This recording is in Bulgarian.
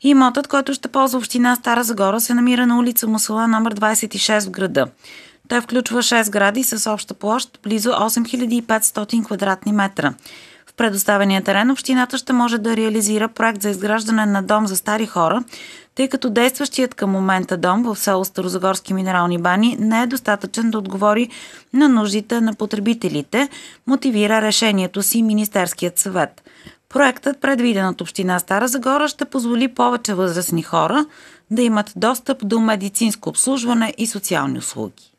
Имотът, който ще ползва община Стара Загора, се намира на улица Мусала номер 26 в града. Той включва 6 гради с обща площ близо 8500 квадратни метра. В предоставения терен общината ще може да реализира проект за изграждане на дом за стари хора, тъй като действащият към момента дом в село Старозагорски минерални бани не е достатъчен да отговори на нуждите на потребителите, мотивира решението си Министерският съвет. Проектът, предвиден от Община Стара Загора, ще позволи повече възрастни хора да имат достъп до медицинско обслужване и социални услуги.